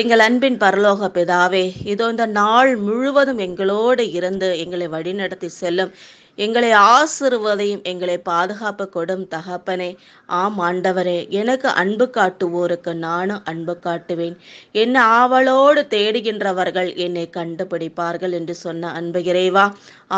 எங்கள் அன்பின் பரலோக பிதாவே இதோ இந்த நாள் முழுவதும் எங்களோடு இருந்து எங்களை வழிநடத்தி செல்லும் எங்களை ஆசிர்வதையும் எங்களை பாதுகாப்பு கொடும் தகப்பனே ஆம் ஆண்டவரே எனக்கு அன்பு காட்டுவோருக்கு நானும் அன்பு காட்டுவேன் என்னை ஆவலோடு தேடுகின்றவர்கள் என்னை கண்டுபிடிப்பார்கள் என்று சொன்ன அன்பு இறைவா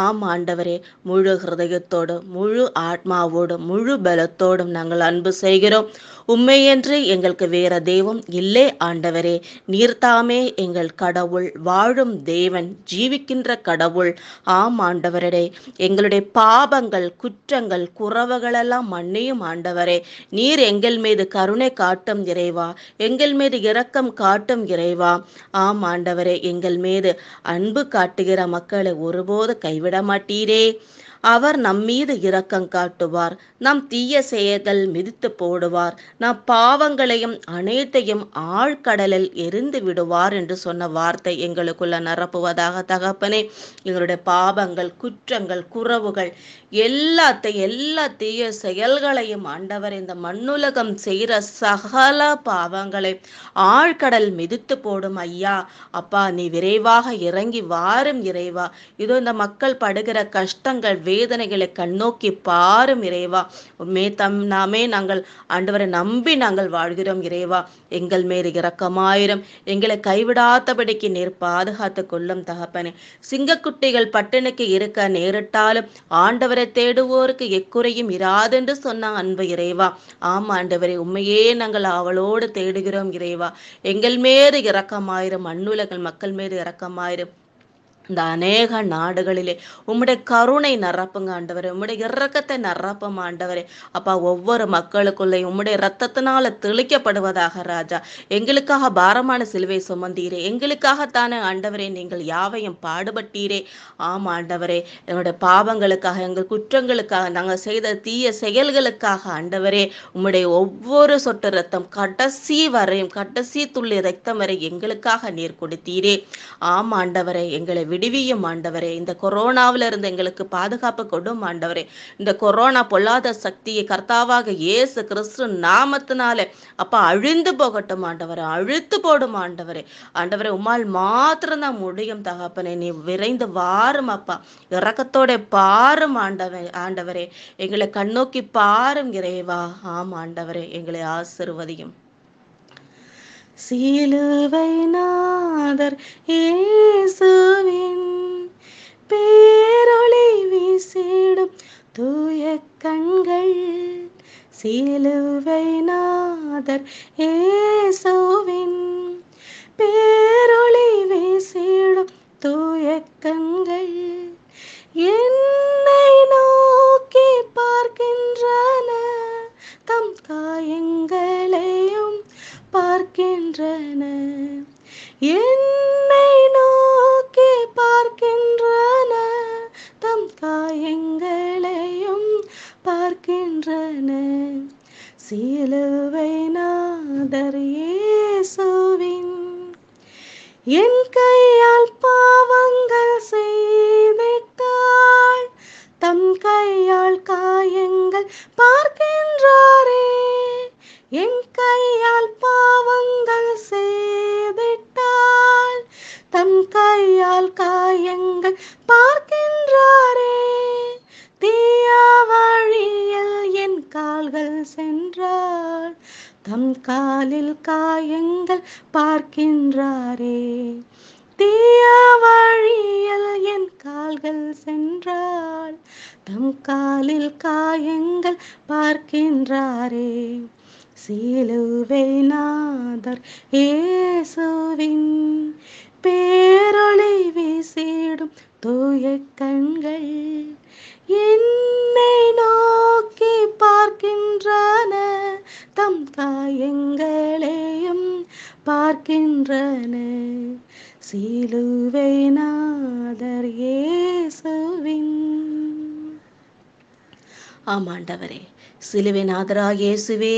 ஆம் ஆண்டவரே முழு ஹிருதயத்தோடும் முழு ஆத்மாவோடும் முழு பலத்தோடும் நாங்கள் அன்பு செய்கிறோம் உண்மையென்று எங்களுக்கு வேற தெய்வம் இல்லை ஆண்டவரே நீர்தாமே எங்கள் கடவுள் வாழும் தேவன் ஜீவிக்கின்ற கடவுள் ஆம் ஆண்டவரே எங்களுடைய பாபங்கள் குற்றங்கள் குறவுகளெல்லாம் மன்னியும் ஆண்டவரே நீர் எங்கள் மீது கருணை காட்டும் இறைவா எங்கள் மீது இரக்கம் காட்டும் இறைவா ஆம் ஆண்டவரே எங்கள் மீது அன்பு காட்டுகிற மக்களை ஒருபோது கைவிட மாட்டீரே அவர் நம்மீது இரக்கம் காட்டுவார் நம் தீய செயல்கள் மிதித்து போடுவார் நம் பாவங்களையும் அனைத்தையும் ஆழ்கடலில் எரிந்து விடுவார் என்று சொன்ன வார்த்தை எங்களுக்குள்ள நிரப்புவதாக தகப்பனே எங்களுடைய பாவங்கள் குற்றங்கள் குறவுகள் எல்லாத்தை எல்லா தீய செயல்களையும் ஆண்டவர் இந்த மண்ணுலகம் செய்கிற சகல பாவங்களை ஆழ்கடல் மிதித்து போடும் ஐயா அப்பா நீ விரைவாக இறங்கி வாரும் இறைவா இதோ இந்த மக்கள் படுகிற கஷ்டங்கள் வேதனைகளை கண்ணோக்கி பாரும் இறைவா உண்மை தம் நாமே நாங்கள் ஆண்டவரை நம்பி நாங்கள் வாழ்கிறோம் இறைவா எங்கள் மேல் இறக்கமாயிரம் எங்களை கைவிடாதபடிக்கு நீர் பாதுகாத்து கொள்ளும் தகப்பனே சிங்கக்குட்டிகள் பட்டணுக்கு இருக்க நேரிட்டாலும் ஆண்டவரை தேடுவோருக்கு எக்குறையும் இராதென்று சொன்ன அன்பு இறைவா ஆம் ஆண்டவரை உண்மையே நாங்கள் அவளோடு தேடுகிறோம் இறைவா எங்கள் மேறு இறக்கமாயிரம் அண்ணுலகள் மக்கள் மேறு இறக்கமாயிரும் இந்த அநேக நாடுகளிலே உம்முடைய கருணை நிரப்புங்க ஆண்டவரே உம்முடைய இரக்கத்தை நிரப்பும் ஆண்டவரே அப்பா ஒவ்வொரு மக்களுக்குள்ளே உம்முடைய ரத்தத்தினால தெளிக்கப்படுவதாக ராஜா எங்களுக்காக பாரமான சிலுவை சுமந்தீரே எங்களுக்காக தானே ஆண்டவரே நீங்கள் யாவையும் பாடுபட்டீரே ஆம் ஆண்டவரே என்னுடைய பாவங்களுக்காக எங்கள் குற்றங்களுக்காக நாங்கள் செய்த தீய செயல்களுக்காக ஆண்டவரே உம்முடைய ஒவ்வொரு சொட்டு ரத்தம் கடைசி வரையும் கடைசி துள்ளி ரத்தம் வரை எங்களுக்காக நீர் கொடுத்தீரே ஆம் ஆண்டவரே எங்களை விடுவியும் ஆண்டவரே இந்த கொரோனாவில இருந்து எங்களுக்கு பாதுகாப்பு கொடும் ஆண்டவரே இந்த கொரோனா பொல்லாத சக்தியை கர்த்தாவாக இயேசு கிறிஸ்து நாமத்தினாலே அப்பா அழிந்து போகட்டும் ஆண்டவரே அழுத்து போடும் ஆண்டவரே ஆண்டவரே உம்மால் மாத்திரம் தான் முடியும் தகப்பனே நீ விரைந்து வாரும் அப்பா இறக்கத்தோட பாரும் ஆண்டவ ஆண்டவரே எங்களை கண்ணோக்கி பாரும் இறைவா ஆம் ஆண்டவரே எங்களை ஆசிர்வதியும் சீலுவை நாதர் ஏசுவின் பேரொளி வீசிடும் தூய கண்கள் சீலுவை நாதர் ஏசுவின் பேர் என்னை நோக்கி பார்க்கின்றன தம் காயங்களையும் பார்க்கின்றன சிலுவை நாதர் ஏசுவின் என் கையால் பா தம் காலில் காயங்கள் பார்க்கின்றாரே தீய வழியில் என் கால்கள் சென்றாள் தம் காலில் காயங்கள் பார்க்கின்றாரே சீலுவை நாதர் ஏசுவின் பேரொளி வீசிடும் தூய கண்கள் என்னை நோக்கி பார்க்க நிற்கின்றன சீலுவை நாதர் ஏ ஆமாண்டவரே சிலுவை ஆதரா இயேசுவே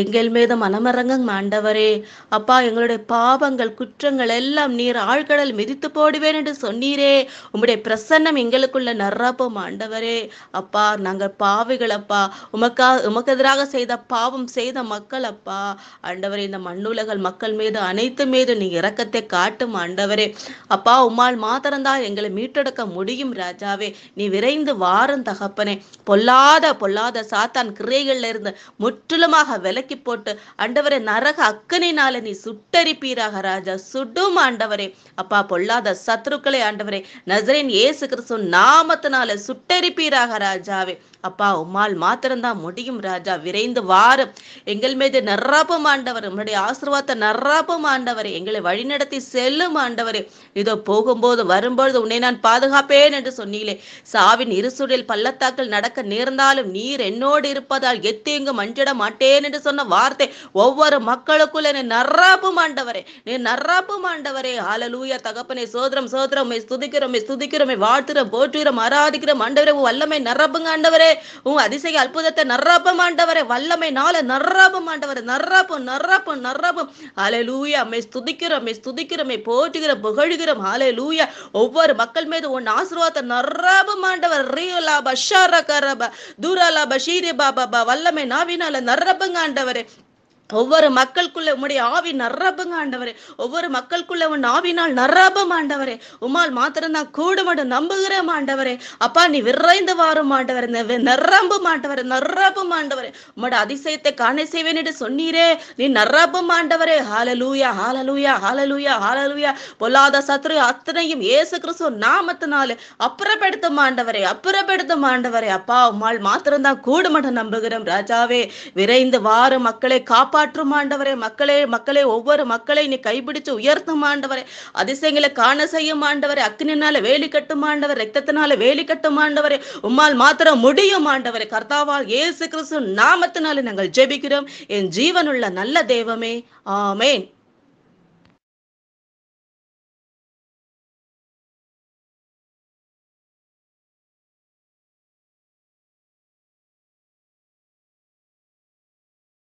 எங்கள் மீது மனமரங்க ஆண்டவரே அப்பா எங்களுடைய பாவங்கள் குற்றங்கள் எல்லாம் நீர் ஆழ்கடல் மிதித்து போடுவேன் என்று சொன்னீரே உம்முடைய பிரசன்னம் எங்களுக்குள்ள நர்றப்போம் ஆண்டவரே அப்பா நாங்கள் பாவிகள் அப்பா உமக்கா உமக்கு எதிராக செய்த பாவம் செய்த மக்கள் அப்பா ஆண்டவரே இந்த மண்ணுலகள் மக்கள் மீது அனைத்து மீது நீ இறக்கத்தை காட்டும் ஆண்டவரே அப்பா உம்மால் மாத்திரம்தான் எங்களை மீட்டெடுக்க முடியும் ராஜாவே நீ விரைந்து வாரம் தகப்பனே பொல்லா பொல்லாத பொல்லாத சாத்தான் கிரைகள்ல இருந்து முற்றிலுமாக விலக்கி போட்டு அண்டவரே நரக அக்கனினால நீ சுட்டரிப்பீராக ராஜா சுடும் ஆண்டவரே அப்பா பொல்லாத சத்ருக்களை ஆண்டவரே நசரேன் இயேசு கிறிஸ்து நாமத்தினால சுட்டரிப்பீராக ராஜாவே அப்பா உம்மால் மாத்திரம்தான் முடியும் ராஜா விரைந்து வாரு எங்கள் மீது நர்றாப்பும் ஆண்டவர் உங்களுடைய ஆசிர்வாதத்தை நர்றாப்பும் ஆண்டவரே எங்களை வழி நடத்தி செல்லும் ஆண்டவரே இதோ போகும்போது வரும்பொழுது உன்னை நான் பாதுகாப்பேன் என்று சொன்னீங்களே சாவின் இருசுடல் பள்ளத்தாக்கள் நடக்க நேர்ந்தா இருந்தாலும் நீர் என்னோடு இருப்பதால் எத்தீங்கு மஞ்சிட மாட்டேன் என்று சொன்ன வார்த்தை ஒவ்வொரு மக்களுக்குள்ள நீ நர்ராப்பு மாண்டவரே நீ நர்ராப்பு மாண்டவரே ஆலலூய தகப்பனை சோதரம் சோதரம் துதிக்கிறோம் துதிக்கிறோம் வாழ்த்துறோம் போற்றுகிறோம் ஆராதிக்கிறோம் ஆண்டவரே உன் வல்லமை நர்ராப்பு ஆண்டவரே உன் அதிசய அற்புதத்தை நரப்பு மாண்டவரே வல்லமை நாள நர்ராப்பு மாண்டவரே நர்ராப்பு நர்ராப்பு நர்ராப்பு ஆலலூய மே துதிக்கிறோம் துதிக்கிறோம் போற்றுகிறோம் புகழுகிறோம் ஆலலூய ஒவ்வொரு மக்கள் மீது உன் ஆசீர்வாதத்தை நர்ராப்பு மாண்டவர் ரீலா தூராலா பஷீரே பாபாபா வல்லமை நாவினால நரபங்க ஒவ்வொரு மக்களுக்குள்ள உம்முடைய ஆவி நரபுங்க ஆண்டவரே ஒவ்வொரு மக்களுக்குள்ள உன் ஆவினால் நரபம் ஆண்டவரே உமால் மாத்திரம் தான் கூடுமடு நம்புகிற மாண்டவரே அப்பா நீ விரைந்து வாரும் மாண்டவர் நரம்பு மாண்டவர் நரபு மாண்டவரே உம்மோட அதிசயத்தை காண செய்வேன் சொன்னீரே நீ நரபு மாண்டவரே ஹாலலூயா ஹாலலூயா ஹாலலூயா ஹாலலூயா பொல்லாத சத்ரு அத்தனையும் ஏசு கிறிஸ்துவ நாமத்தினால அப்புறப்படுத்த மாண்டவரே அப்புறப்படுத்த மாண்டவரே அப்பா உமால் மாத்திரம் தான் கூடுமட நம்புகிறோம் ராஜாவே விரைந்து வாரும் மக்களை காப்பா காப்பாற்றும் ஆண்டவரே மக்களே மக்களே ஒவ்வொரு மக்களை நீ கைபிடிச்சு உயர்த்தும் ஆண்டவரே அதிசயங்களை காண செய்யும் ஆண்டவரே அக்னினால வேலி கட்டும் ஆண்டவர் ரத்தத்தினால வேலி கட்டும் ஆண்டவரே உம்மால் மாத்திரம் முடியும் ஆண்டவரே கர்த்தாவால் ஏசு கிறிஸ்து நாமத்தினால நாங்கள் ஜெபிக்கிறோம் என் ஜீவனுள்ள நல்ல தெய்வமே ஆமேன்